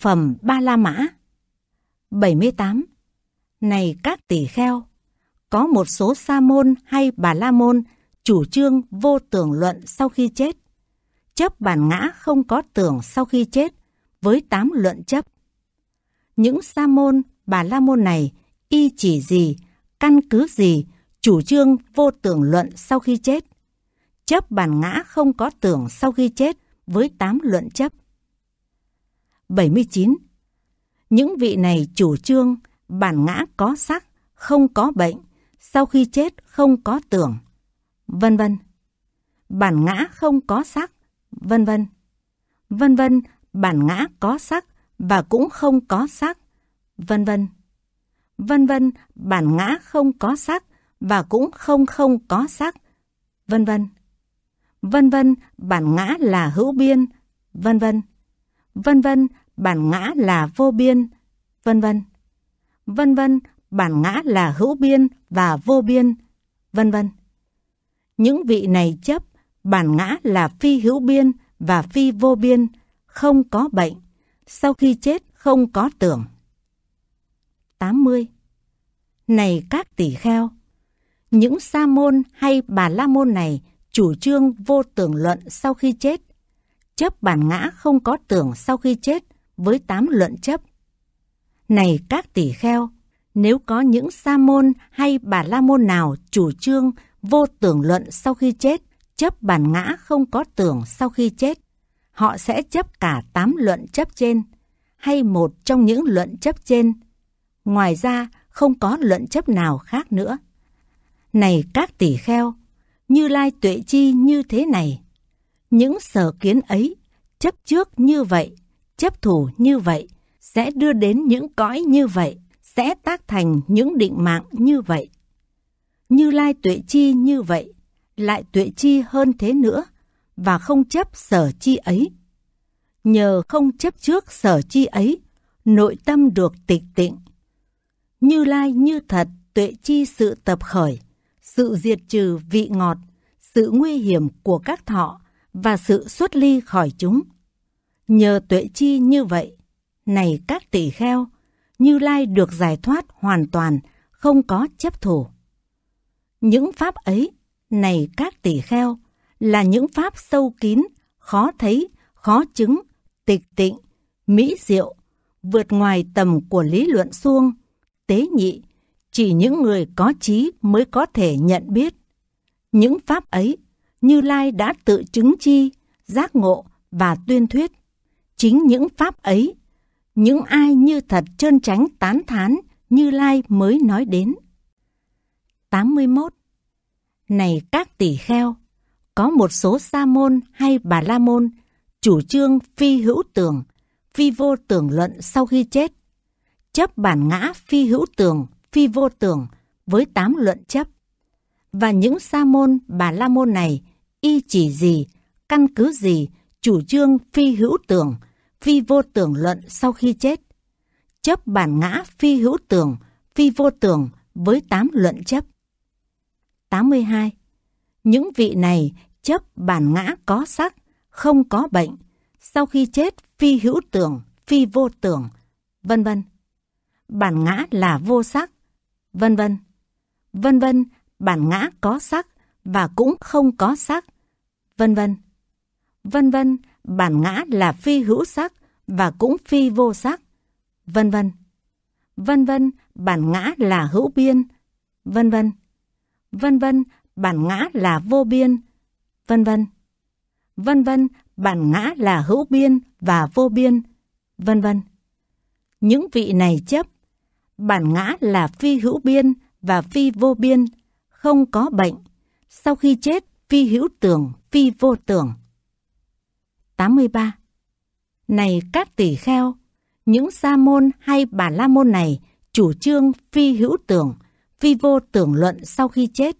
phẩm Ba La Mã. 78. Này các tỷ kheo, có một số sa môn hay bà la môn chủ trương vô tưởng luận sau khi chết, chấp bản ngã không có tưởng sau khi chết với tám luận chấp. Những sa môn, bà la môn này y chỉ gì, căn cứ gì chủ trương vô tưởng luận sau khi chết, chấp bản ngã không có tưởng sau khi chết với tám luận chấp. 79. Những vị này chủ trương bản ngã có sắc, không có bệnh, sau khi chết không có tưởng, vân vân. Bản ngã không có sắc, vân vân. Vân vân, bản ngã có sắc và cũng không có sắc, vân vân. Vân vân, bản ngã không có sắc và cũng không không có sắc, vân vân. Vân vân, bản ngã là hữu biên, vân vân. Vân vân, bản ngã là vô biên, vân vân. Vân vân, bản ngã là hữu biên và vô biên, vân vân. Những vị này chấp bản ngã là phi hữu biên và phi vô biên, không có bệnh, sau khi chết không có tưởng. 80. Này các tỷ kheo, những sa môn hay bà la môn này chủ trương vô tưởng luận sau khi chết, chấp bản ngã không có tưởng sau khi chết với tám luận chấp. Này các tỷ kheo, nếu có những sa môn hay bà la môn nào chủ trương vô tưởng luận sau khi chết, chấp bản ngã không có tưởng sau khi chết, họ sẽ chấp cả tám luận chấp trên hay một trong những luận chấp trên. Ngoài ra, không có luận chấp nào khác nữa. Này các tỷ kheo, như lai tuệ chi như thế này. Những sở kiến ấy, chấp trước như vậy chấp thủ như vậy, sẽ đưa đến những cõi như vậy, sẽ tác thành những định mạng như vậy. Như Lai tuệ chi như vậy, lại tuệ chi hơn thế nữa, và không chấp sở chi ấy. Nhờ không chấp trước sở chi ấy, nội tâm được tịch tịnh. Như Lai như thật tuệ chi sự tập khởi, sự diệt trừ vị ngọt, sự nguy hiểm của các thọ và sự xuất ly khỏi chúng. Nhờ tuệ chi như vậy, này các tỷ kheo, Như Lai được giải thoát hoàn toàn, không có chấp thủ. Những pháp ấy, này các tỷ kheo, là những pháp sâu kín, khó thấy, khó chứng, tịch tịnh, mỹ diệu, vượt ngoài tầm của lý luận suông tế nhị, chỉ những người có trí mới có thể nhận biết. Những pháp ấy, Như Lai đã tự chứng chi, giác ngộ và tuyên thuyết. Chính những pháp ấy, những ai như thật trơn tránh tán thán như Lai mới nói đến. 81. Này các tỷ kheo, có một số sa môn hay bà la môn chủ trương phi hữu tưởng, phi vô tưởng luận sau khi chết, chấp bản ngã phi hữu tưởng, phi vô tưởng với tám luận chấp. Và những sa môn bà la môn này y chỉ gì, căn cứ gì chủ trương phi hữu tưởng, phi vô tưởng luận sau khi chết. Chấp bản ngã phi hữu tưởng, phi vô tưởng với tám luận chấp. 82. Những vị này chấp bản ngã có sắc, không có bệnh, sau khi chết phi hữu tưởng, phi vô tưởng, vân vân. Bản ngã là vô sắc, vân vân. Vân vân, bản ngã có sắc và cũng không có sắc, vân vân. Vân vân, bản ngã là phi hữu sắc và cũng phi vô sắc, vân vân. Vân vân, bản ngã là hữu biên, vân vân. Vân vân, bản ngã là vô biên, vân vân. Vân vân, bản ngã là hữu biên và vô biên, vân vân. Những vị này chấp, bản ngã là phi hữu biên và phi vô biên, không có bệnh. Sau khi chết, phi hữu tưởng, phi vô tưởng. 83 Này các tỷ kheo, những sa môn hay bà la môn này chủ trương phi hữu tưởng, phi vô tưởng luận sau khi chết.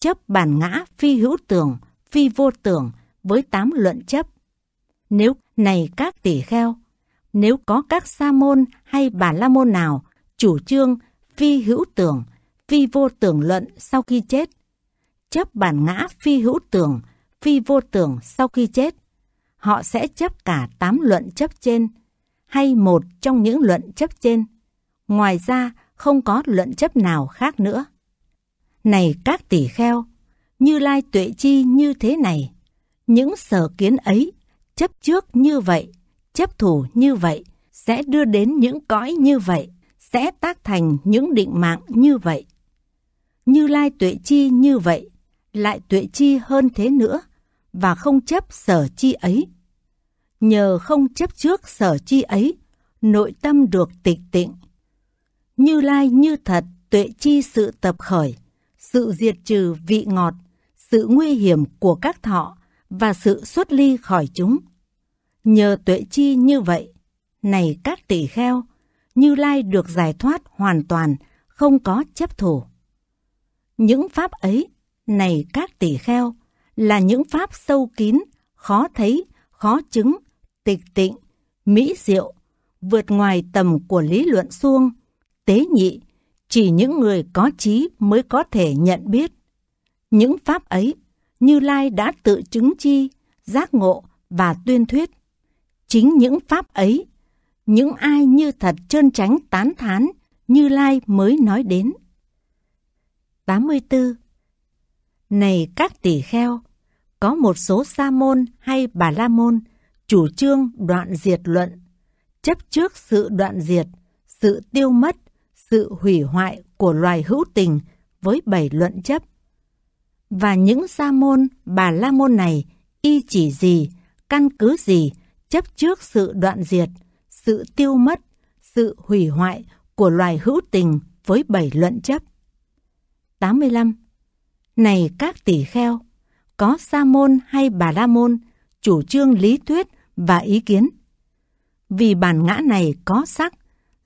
Chấp bản ngã phi hữu tưởng, phi vô tưởng với tám luận chấp. Nếu này các tỷ kheo, nếu có các sa môn hay bà la môn nào chủ trương phi hữu tưởng, phi vô tưởng luận sau khi chết, chấp bản ngã phi hữu tưởng, phi vô tưởng sau khi chết, họ sẽ chấp cả tám luận chấp trên hay một trong những luận chấp trên. Ngoài ra, không có luận chấp nào khác nữa. Này các tỷ kheo, như lai tuệ chi như thế này, những sở kiến ấy, chấp trước như vậy, chấp thủ như vậy, sẽ đưa đến những cõi như vậy, sẽ tác thành những định mạng như vậy. Như lai tuệ chi như vậy, lại tuệ chi hơn thế nữa, và không chấp sở chi ấy. Nhờ không chấp trước sở chi ấy, nội tâm được tịch tịnh. Như lai như thật, tuệ chi sự tập khởi, sự diệt trừ vị ngọt, sự nguy hiểm của các thọ và sự xuất ly khỏi chúng. Nhờ tuệ chi như vậy, này các tỷ kheo, Như Lai được giải thoát hoàn toàn, không có chấp thủ. Những pháp ấy, này các tỷ kheo, là những pháp sâu kín, khó thấy, khó chứng, tịch tịnh, mỹ diệu, vượt ngoài tầm của lý luận suông, tế nhị, chỉ những người có trí mới có thể nhận biết. Những pháp ấy, Như Lai đã tự chứng chi, giác ngộ và tuyên thuyết. Chính những pháp ấy, những ai như thật trơn tránh tán thán, Như Lai mới nói đến. 84. Này các tỷ kheo, có một số sa môn hay bà la môn chủ trương đoạn diệt luận, chấp trước sự đoạn diệt, sự tiêu mất, sự hủy hoại của loài hữu tình với bảy luận chấp. Và những sa môn, bà la môn này y chỉ gì, căn cứ gì chấp trước sự đoạn diệt, sự tiêu mất, sự hủy hoại của loài hữu tình với bảy luận chấp. 85. Này các tỷ kheo, có sa môn hay bà la môn, chủ trương lý thuyết và ý kiến. Vì bản ngã này có sắc,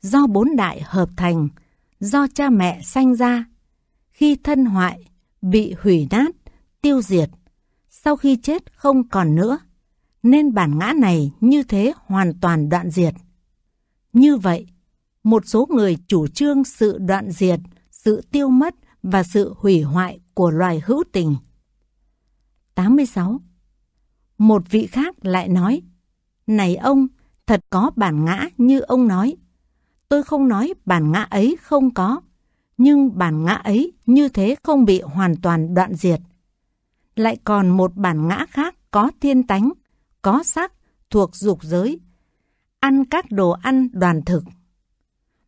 do bốn đại hợp thành, do cha mẹ sanh ra, khi thân hoại, bị hủy nát, tiêu diệt, sau khi chết không còn nữa, nên bản ngã này như thế hoàn toàn đoạn diệt. Như vậy, một số người chủ trương sự đoạn diệt, sự tiêu mất và sự hủy hoại của loài hữu tình 86. Một vị khác lại nói, Này ông, thật có bản ngã như ông nói. Tôi không nói bản ngã ấy không có, nhưng bản ngã ấy như thế không bị hoàn toàn đoạn diệt. Lại còn một bản ngã khác có thiên tánh, có sắc, thuộc dục giới, ăn các đồ ăn đoàn thực.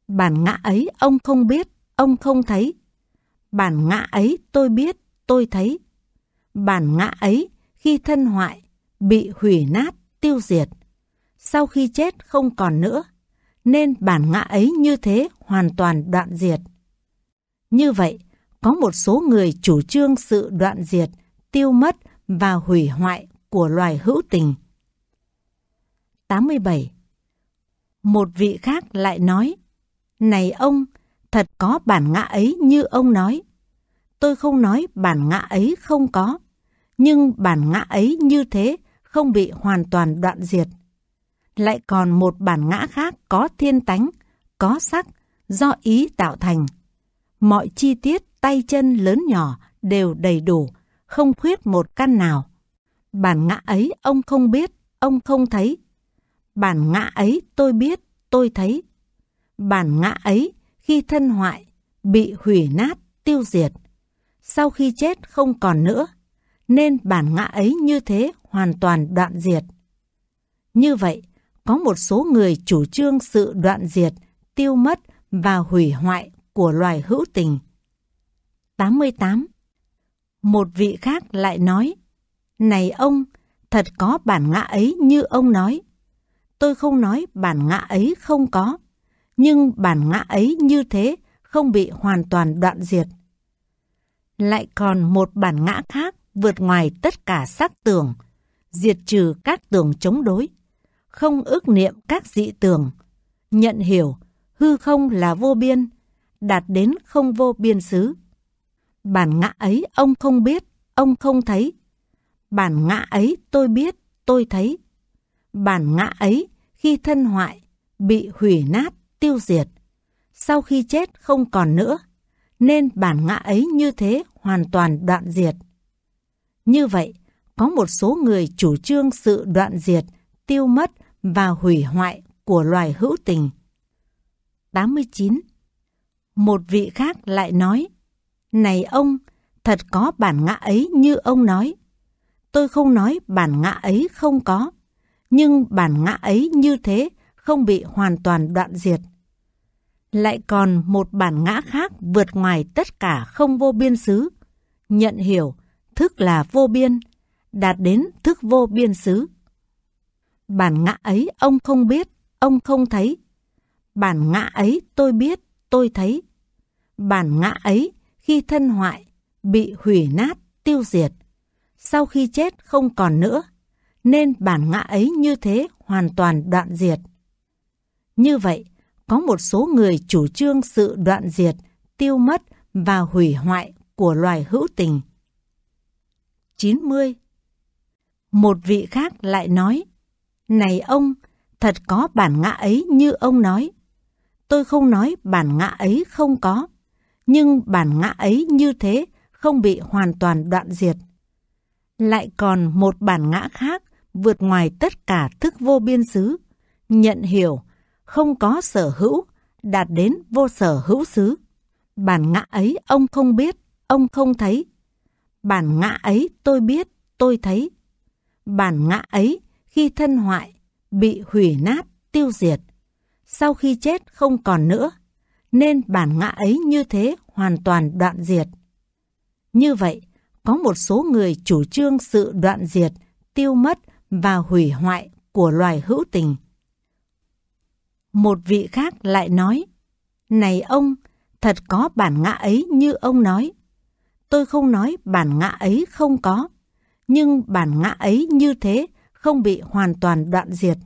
Bản ngã ấy ông không biết, ông không thấy. Bản ngã ấy tôi biết, tôi thấy bản ngã ấy khi thân hoại, bị hủy nát, tiêu diệt. Sau khi chết không còn nữa, nên bản ngã ấy như thế hoàn toàn đoạn diệt. Như vậy, có một số người chủ trương sự đoạn diệt, tiêu mất và hủy hoại của loài hữu tình. 87. Một vị khác lại nói, Này ông, thật có bản ngã ấy như ông nói. Tôi không nói bản ngã ấy không có, nhưng bản ngã ấy như thế không bị hoàn toàn đoạn diệt. Lại còn một bản ngã khác có thiên tánh, có sắc, do ý tạo thành. Mọi chi tiết tay chân lớn nhỏ đều đầy đủ, không khuyết một căn nào. Bản ngã ấy ông không biết, ông không thấy. Bản ngã ấy tôi biết, tôi thấy. Bản ngã ấy khi thân hoại, bị hủy nát, tiêu diệt. Sau khi chết không còn nữa, nên bản ngã ấy như thế hoàn toàn đoạn diệt. Như vậy, có một số người chủ trương sự đoạn diệt, tiêu mất và hủy hoại của loài hữu tình. 88. Một vị khác lại nói, Này ông, thật có bản ngã ấy như ông nói. Tôi không nói bản ngã ấy không có, nhưng bản ngã ấy như thế không bị hoàn toàn đoạn diệt. Lại còn một bản ngã khác vượt ngoài tất cả sắc tường, diệt trừ các tường chống đối, không ước niệm các dị tường, nhận hiểu hư không là vô biên, đạt đến không vô biên xứ. Bản ngã ấy ông không biết, ông không thấy. Bản ngã ấy tôi biết, tôi thấy. Bản ngã ấy khi thân hoại, bị hủy nát, tiêu diệt. Sau khi chết không còn nữa, nên bản ngã ấy như thế hoàn toàn đoạn diệt. Như vậy, có một số người chủ trương sự đoạn diệt, tiêu mất và hủy hoại của loài hữu tình. 89. Một vị khác lại nói, Này ông, thật có bản ngã ấy như ông nói. Tôi không nói bản ngã ấy không có, nhưng bản ngã ấy như thế không bị hoàn toàn đoạn diệt. Lại còn một bản ngã khác vượt ngoài tất cả không vô biên xứ, nhận hiểu, thức là vô biên, đạt đến thức vô biên xứ. Bản ngã ấy ông không biết, ông không thấy. Bản ngã ấy tôi biết, tôi thấy. Bản ngã ấy khi thân hoại, bị hủy nát, tiêu diệt. Sau khi chết không còn nữa, nên bản ngã ấy như thế hoàn toàn đoạn diệt. Như vậy, có một số người chủ trương sự đoạn diệt, tiêu mất và hủy hoại của loài hữu tình. 90. Một vị khác lại nói, Này ông, thật có bản ngã ấy như ông nói. Tôi không nói bản ngã ấy không có, nhưng bản ngã ấy như thế không bị hoàn toàn đoạn diệt. Lại còn một bản ngã khác vượt ngoài tất cả thức vô biên xứ, nhận hiểu, không có sở hữu, đạt đến vô sở hữu xứ. Bản ngã ấy ông không biết, ông không thấy, bản ngã ấy tôi biết, tôi thấy. Bản ngã ấy khi thân hoại, bị hủy nát, tiêu diệt. Sau khi chết không còn nữa, nên bản ngã ấy như thế hoàn toàn đoạn diệt. Như vậy, có một số người chủ trương sự đoạn diệt, tiêu mất và hủy hoại của loài hữu tình. Một vị khác lại nói, Này ông, thật có bản ngã ấy như ông nói, Tôi không nói bản ngã ấy không có, nhưng bản ngã ấy như thế không bị hoàn toàn đoạn diệt.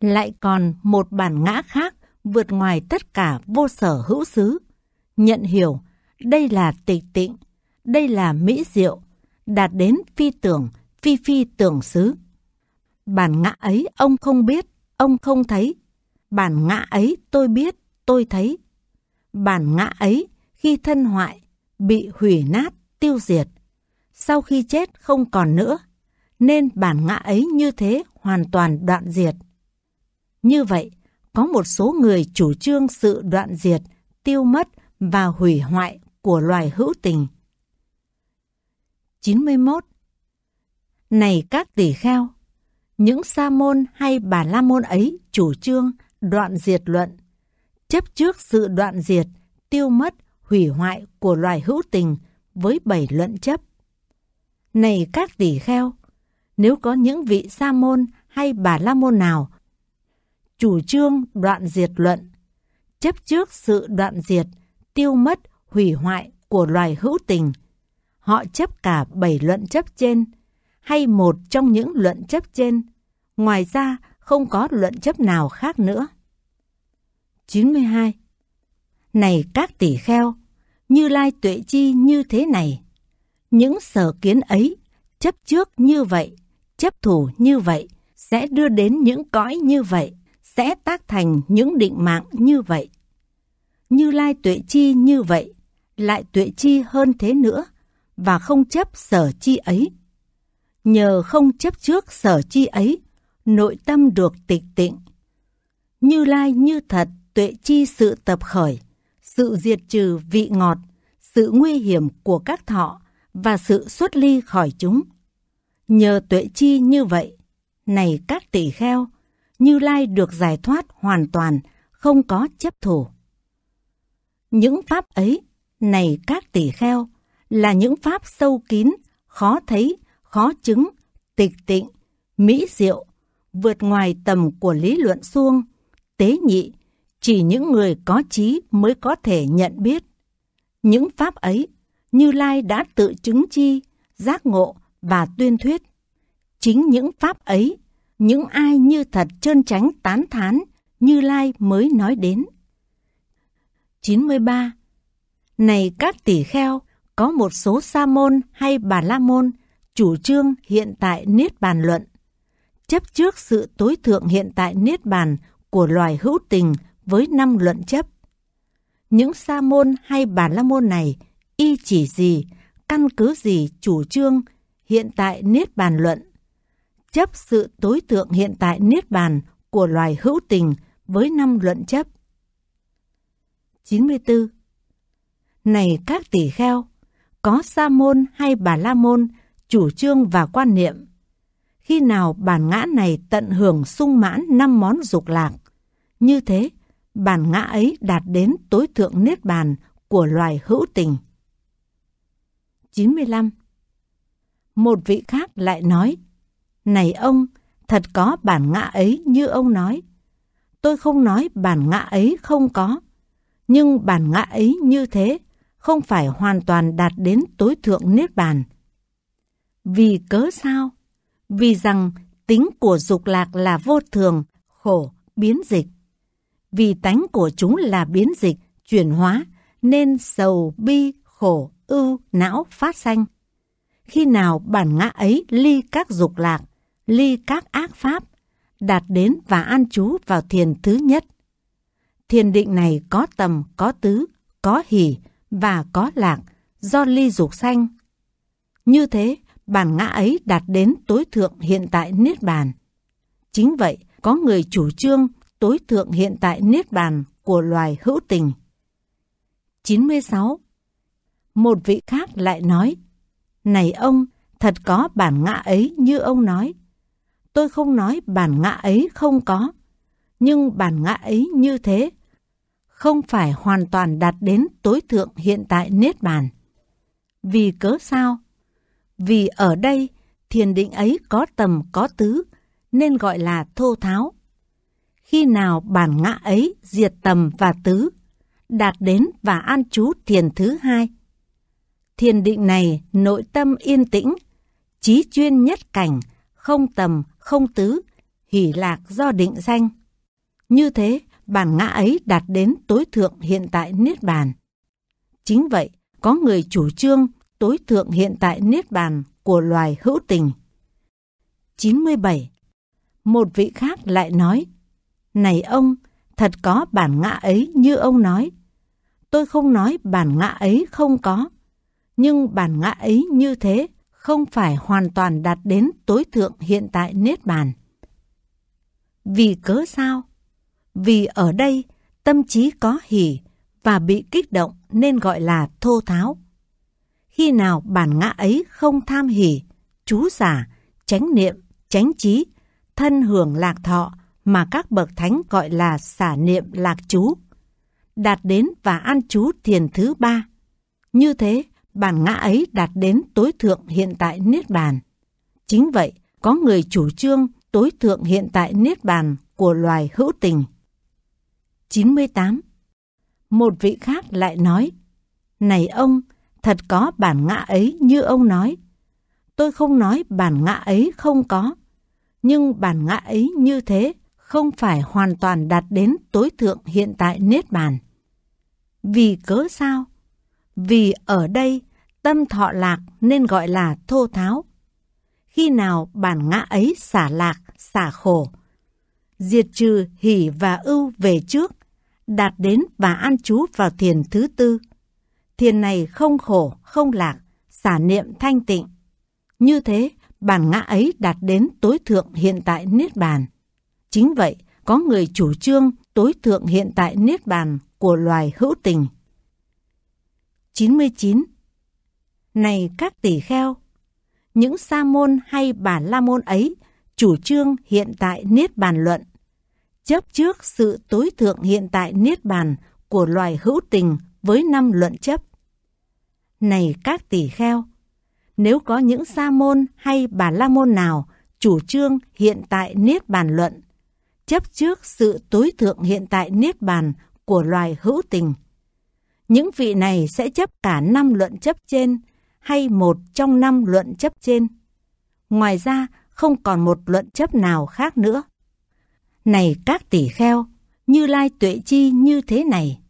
Lại còn một bản ngã khác vượt ngoài tất cả vô sở hữu xứ. Nhận hiểu, đây là tịch tịnh, đây là mỹ diệu, đạt đến phi tưởng, phi phi tưởng xứ. Bản ngã ấy ông không biết, ông không thấy. Bản ngã ấy tôi biết, tôi thấy. Bản ngã ấy khi thân hoại, bị hủy nát, tiêu diệt. Sau khi chết không còn nữa, nên bản ngã ấy như thế hoàn toàn đoạn diệt. Như vậy, có một số người chủ trương sự đoạn diệt, tiêu mất và hủy hoại của loài hữu tình. 91. Này các tỷ kheo, những sa môn hay bà la môn ấy chủ trương đoạn diệt luận, chấp trước sự đoạn diệt, tiêu mất hủy hoại của loài hữu tình với bảy luận chấp. Này các tỷ kheo, nếu có những vị sa môn hay bà la môn nào chủ trương đoạn diệt luận, chấp trước sự đoạn diệt, tiêu mất, hủy hoại của loài hữu tình, họ chấp cả bảy luận chấp trên hay một trong những luận chấp trên, ngoài ra không có luận chấp nào khác nữa. 92. Này các tỷ kheo, như Lai Tuệ Chi như thế này. Những sở kiến ấy, chấp trước như vậy, chấp thủ như vậy, sẽ đưa đến những cõi như vậy, sẽ tác thành những định mạng như vậy. Như Lai Tuệ Chi như vậy, lại tuệ chi hơn thế nữa, và không chấp sở chi ấy. Nhờ không chấp trước sở chi ấy, nội tâm được tịch tịnh. Như Lai như thật tuệ chi sự tập khởi sự diệt trừ vị ngọt, sự nguy hiểm của các thọ và sự xuất ly khỏi chúng. Nhờ tuệ chi như vậy, này các tỷ kheo, Như Lai được giải thoát hoàn toàn, không có chấp thủ. Những pháp ấy, này các tỷ kheo, là những pháp sâu kín, khó thấy, khó chứng, tịch tịnh, mỹ diệu, vượt ngoài tầm của lý luận suông, tế nhị, chỉ những người có trí mới có thể nhận biết. Những pháp ấy, Như Lai đã tự chứng chi, giác ngộ và tuyên thuyết. Chính những pháp ấy, những ai như thật trơn tránh tán thán, Như Lai mới nói đến. 93. Này các tỷ kheo, có một số sa môn hay bà la môn chủ trương hiện tại niết bàn luận chấp trước sự tối thượng hiện tại niết bàn của loài hữu tình với năm luận chấp. Những sa môn hay bà la môn này y chỉ gì, căn cứ gì chủ trương hiện tại niết bàn luận, chấp sự tối thượng hiện tại niết bàn của loài hữu tình với năm luận chấp. 94. Này các tỷ kheo, có sa môn hay bà la môn chủ trương và quan niệm. Khi nào bản ngã này tận hưởng sung mãn năm món dục lạc, như thế bản ngã ấy đạt đến tối thượng niết bàn của loài hữu tình. 95. Một vị khác lại nói, Này ông, thật có bản ngã ấy như ông nói. Tôi không nói bản ngã ấy không có, nhưng bản ngã ấy như thế không phải hoàn toàn đạt đến tối thượng niết bàn. Vì cớ sao? Vì rằng tính của dục lạc là vô thường, khổ, biến dịch. Vì tánh của chúng là biến dịch, chuyển hóa, nên sầu, bi, khổ, ưu, não phát sanh. Khi nào bản ngã ấy ly các dục lạc, ly các ác pháp, đạt đến và an trú vào thiền thứ nhất. Thiền định này có tầm, có tứ, có hỷ và có lạc do ly dục sanh. Như thế, bản ngã ấy đạt đến tối thượng hiện tại Niết Bàn. Chính vậy, có người chủ trương tối thượng hiện tại niết bàn của loài hữu tình. 96. Một vị khác lại nói, Này ông, thật có bản ngã ấy như ông nói. Tôi không nói bản ngã ấy không có, nhưng bản ngã ấy như thế, không phải hoàn toàn đạt đến tối thượng hiện tại niết bàn. Vì cớ sao? Vì ở đây, thiền định ấy có tầm có tứ, nên gọi là thô tháo khi nào bản ngã ấy diệt tầm và tứ, đạt đến và an trú thiền thứ hai. Thiền định này nội tâm yên tĩnh, trí chuyên nhất cảnh, không tầm, không tứ, hỷ lạc do định danh. Như thế, bản ngã ấy đạt đến tối thượng hiện tại Niết Bàn. Chính vậy, có người chủ trương tối thượng hiện tại Niết Bàn của loài hữu tình. 97. Một vị khác lại nói, này ông, thật có bản ngã ấy như ông nói. Tôi không nói bản ngã ấy không có, nhưng bản ngã ấy như thế không phải hoàn toàn đạt đến tối thượng hiện tại niết bàn. Vì cớ sao? Vì ở đây tâm trí có hỉ và bị kích động nên gọi là thô tháo. Khi nào bản ngã ấy không tham hỉ, chú giả, tránh niệm, tránh trí, thân hưởng lạc thọ mà các bậc thánh gọi là xả niệm lạc chú, đạt đến và an chú thiền thứ ba. Như thế, bản ngã ấy đạt đến tối thượng hiện tại Niết Bàn. Chính vậy, có người chủ trương tối thượng hiện tại Niết Bàn của loài hữu tình. 98. Một vị khác lại nói, Này ông, thật có bản ngã ấy như ông nói. Tôi không nói bản ngã ấy không có, nhưng bản ngã ấy như thế không phải hoàn toàn đạt đến tối thượng hiện tại Niết Bàn. Vì cớ sao? Vì ở đây tâm thọ lạc nên gọi là thô tháo. Khi nào bản ngã ấy xả lạc, xả khổ, diệt trừ hỷ và ưu về trước, đạt đến và an trú vào thiền thứ tư. Thiền này không khổ, không lạc, xả niệm thanh tịnh. Như thế, bản ngã ấy đạt đến tối thượng hiện tại Niết Bàn. Chính vậy, có người chủ trương tối thượng hiện tại niết bàn của loài hữu tình. 99. Này các tỷ kheo, những sa môn hay bà la môn ấy chủ trương hiện tại niết bàn luận, chấp trước sự tối thượng hiện tại niết bàn của loài hữu tình với năm luận chấp. Này các tỷ kheo, nếu có những sa môn hay bà la môn nào chủ trương hiện tại niết bàn luận, chấp trước sự tối thượng hiện tại niết bàn của loài hữu tình. Những vị này sẽ chấp cả năm luận chấp trên hay một trong năm luận chấp trên. Ngoài ra, không còn một luận chấp nào khác nữa. Này các tỷ kheo, như lai tuệ chi như thế này.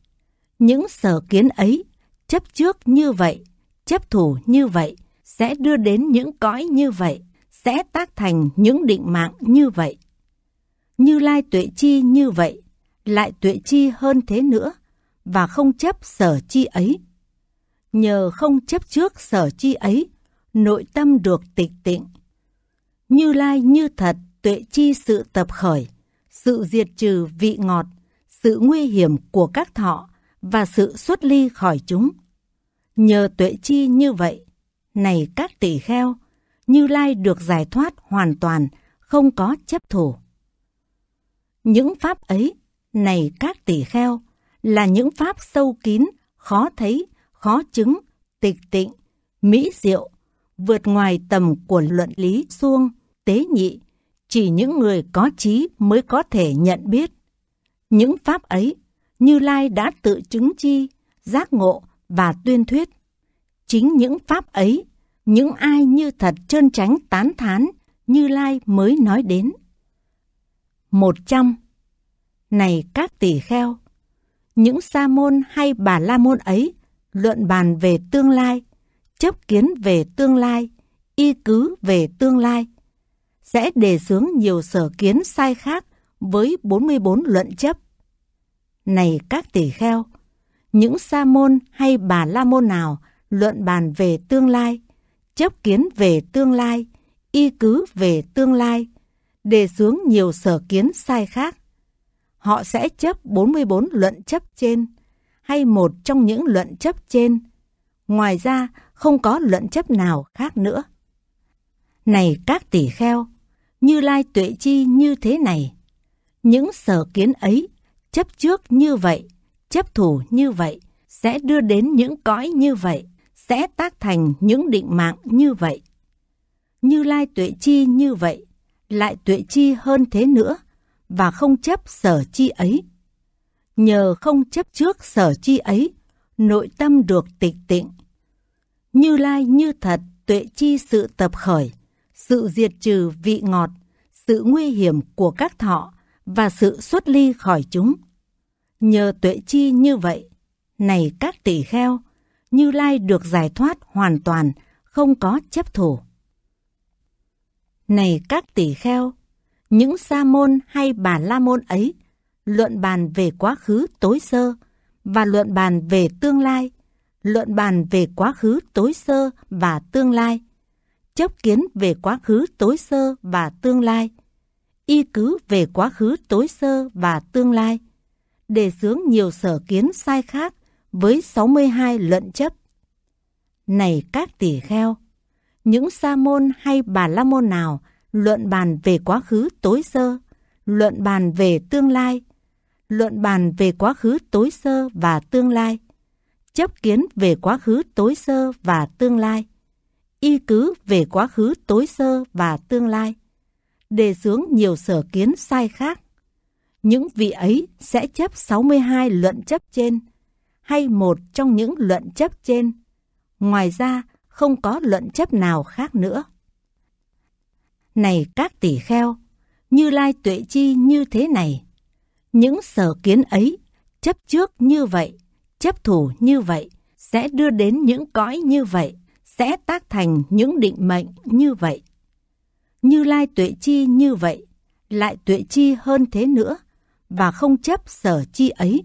Những sở kiến ấy, chấp trước như vậy, chấp thủ như vậy, sẽ đưa đến những cõi như vậy, sẽ tác thành những định mạng như vậy. Như Lai tuệ chi như vậy, lại tuệ chi hơn thế nữa, và không chấp sở chi ấy. Nhờ không chấp trước sở chi ấy, nội tâm được tịch tịnh. Như Lai như thật tuệ chi sự tập khởi, sự diệt trừ vị ngọt, sự nguy hiểm của các thọ và sự xuất ly khỏi chúng. Nhờ tuệ chi như vậy, này các tỷ kheo, Như Lai được giải thoát hoàn toàn, không có chấp thủ. Những pháp ấy, này các tỷ kheo, là những pháp sâu kín, khó thấy, khó chứng, tịch tịnh, mỹ diệu, vượt ngoài tầm của luận lý xuông, tế nhị, chỉ những người có trí mới có thể nhận biết. Những pháp ấy, Như Lai đã tự chứng chi, giác ngộ và tuyên thuyết. Chính những pháp ấy, những ai như thật trơn tránh tán thán, Như Lai mới nói đến một trăm Này các tỷ kheo, những sa môn hay bà la môn ấy luận bàn về tương lai, chấp kiến về tương lai, y cứ về tương lai, sẽ đề xướng nhiều sở kiến sai khác với 44 luận chấp. Này các tỷ kheo, những sa môn hay bà la môn nào luận bàn về tương lai, chấp kiến về tương lai, y cứ về tương lai, đề xướng nhiều sở kiến sai khác. Họ sẽ chấp 44 luận chấp trên hay một trong những luận chấp trên. Ngoài ra, không có luận chấp nào khác nữa. Này các tỷ kheo, như lai tuệ chi như thế này. Những sở kiến ấy, chấp trước như vậy, chấp thủ như vậy, sẽ đưa đến những cõi như vậy, sẽ tác thành những định mạng như vậy. Như lai tuệ chi như vậy, lại tuệ chi hơn thế nữa và không chấp sở chi ấy. Nhờ không chấp trước sở chi ấy, nội tâm được tịch tịnh. Như lai như thật tuệ chi sự tập khởi, sự diệt trừ vị ngọt, sự nguy hiểm của các thọ và sự xuất ly khỏi chúng. Nhờ tuệ chi như vậy, này các tỷ kheo, Như Lai được giải thoát hoàn toàn, không có chấp thủ. Này các tỷ kheo, những sa môn hay bà la môn ấy luận bàn về quá khứ tối sơ và luận bàn về tương lai, luận bàn về quá khứ tối sơ và tương lai, chấp kiến về quá khứ tối sơ và tương lai, y cứ về quá khứ tối sơ và tương lai, đề xướng nhiều sở kiến sai khác với 62 luận chấp. Này các tỷ kheo! những sa môn hay bà la môn nào luận bàn về quá khứ tối sơ, luận bàn về tương lai, luận bàn về quá khứ tối sơ và tương lai, chấp kiến về quá khứ tối sơ và tương lai, y cứ về quá khứ tối sơ và tương lai, đề xướng nhiều sở kiến sai khác. Những vị ấy sẽ chấp 62 luận chấp trên, hay một trong những luận chấp trên. Ngoài ra, không có luận chấp nào khác nữa. Này các tỷ kheo, như lai tuệ chi như thế này, những sở kiến ấy, chấp trước như vậy, chấp thủ như vậy, sẽ đưa đến những cõi như vậy, sẽ tác thành những định mệnh như vậy. Như lai tuệ chi như vậy, lại tuệ chi hơn thế nữa, và không chấp sở chi ấy.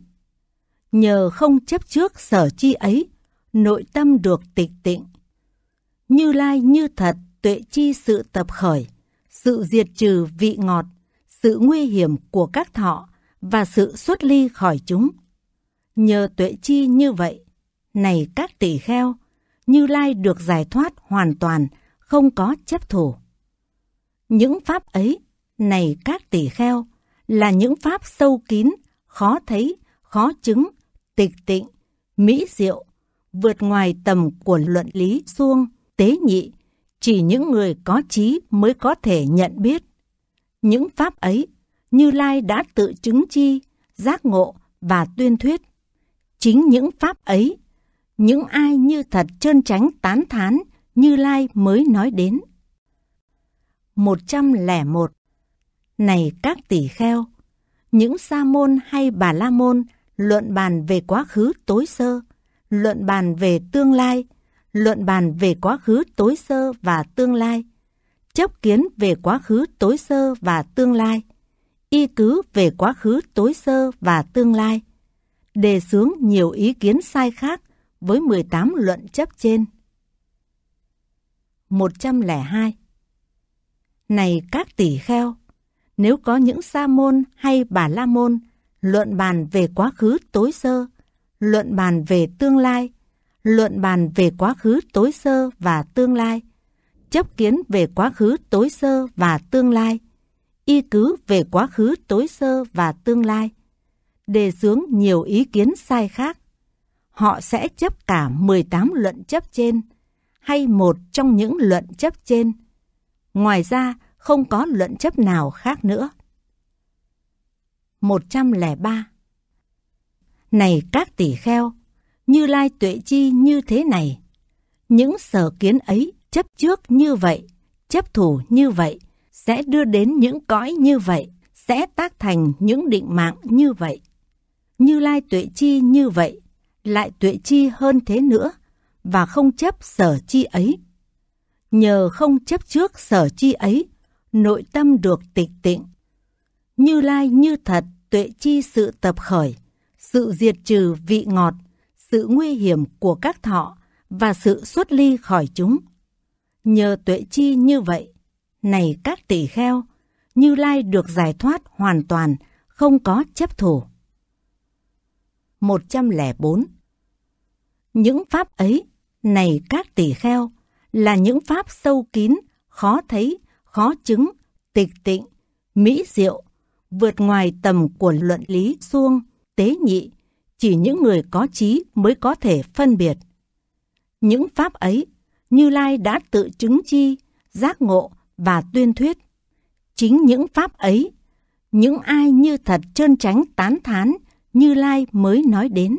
Nhờ không chấp trước sở chi ấy, nội tâm được tịch tịnh, như lai như thật, tuệ chi sự tập khởi, sự diệt trừ vị ngọt, sự nguy hiểm của các thọ và sự xuất ly khỏi chúng. Nhờ tuệ chi như vậy, này các tỷ kheo, Như Lai được giải thoát hoàn toàn, không có chấp thủ. Những pháp ấy, này các tỷ kheo, là những pháp sâu kín, khó thấy, khó chứng, tịch tịnh, mỹ diệu, vượt ngoài tầm của luận lý suông tế nhị, chỉ những người có trí mới có thể nhận biết. Những pháp ấy, Như Lai đã tự chứng chi, giác ngộ và tuyên thuyết. Chính những pháp ấy, những ai như thật trơn tránh tán thán Như Lai mới nói đến. 101 Này các tỷ kheo, những sa môn hay bà la môn luận bàn về quá khứ tối sơ, luận bàn về tương lai, luận bàn về quá khứ tối sơ và tương lai, chấp kiến về quá khứ tối sơ và tương lai, y cứ về quá khứ tối sơ và tương lai, đề xướng nhiều ý kiến sai khác với 18 luận chấp trên. 102 Này các tỷ kheo, nếu có những sa môn hay bà la môn luận bàn về quá khứ tối sơ, luận bàn về tương lai, luận bàn về quá khứ tối sơ và tương lai, chấp kiến về quá khứ tối sơ và tương lai, y cứ về quá khứ tối sơ và tương lai, đề xướng nhiều ý kiến sai khác. Họ sẽ chấp cả 18 luận chấp trên hay một trong những luận chấp trên. Ngoài ra, không có luận chấp nào khác nữa. 103 Này các tỷ kheo, như Lai Tuệ Chi như thế này. Những sở kiến ấy chấp trước như vậy, chấp thủ như vậy, sẽ đưa đến những cõi như vậy, sẽ tác thành những định mạng như vậy. Như Lai Tuệ Chi như vậy, lại tuệ chi hơn thế nữa, và không chấp sở chi ấy. Nhờ không chấp trước sở chi ấy, nội tâm được tịch tịnh. Như lai như thật tuệ chi sự tập khởi, sự diệt trừ vị ngọt sự nguy hiểm của các thọ và sự xuất ly khỏi chúng. Nhờ tuệ chi như vậy, này các tỷ kheo, Như Lai được giải thoát hoàn toàn, không có chấp thủ. 104. Những pháp ấy, này các tỷ kheo, là những pháp sâu kín, khó thấy, khó chứng, tịch tịnh, mỹ diệu, vượt ngoài tầm của luận lý suông tế nhị, chỉ những người có trí mới có thể phân biệt. Những pháp ấy, Như Lai đã tự chứng chi, giác ngộ và tuyên thuyết. Chính những pháp ấy, những ai như thật trơn tránh tán thán, Như Lai mới nói đến.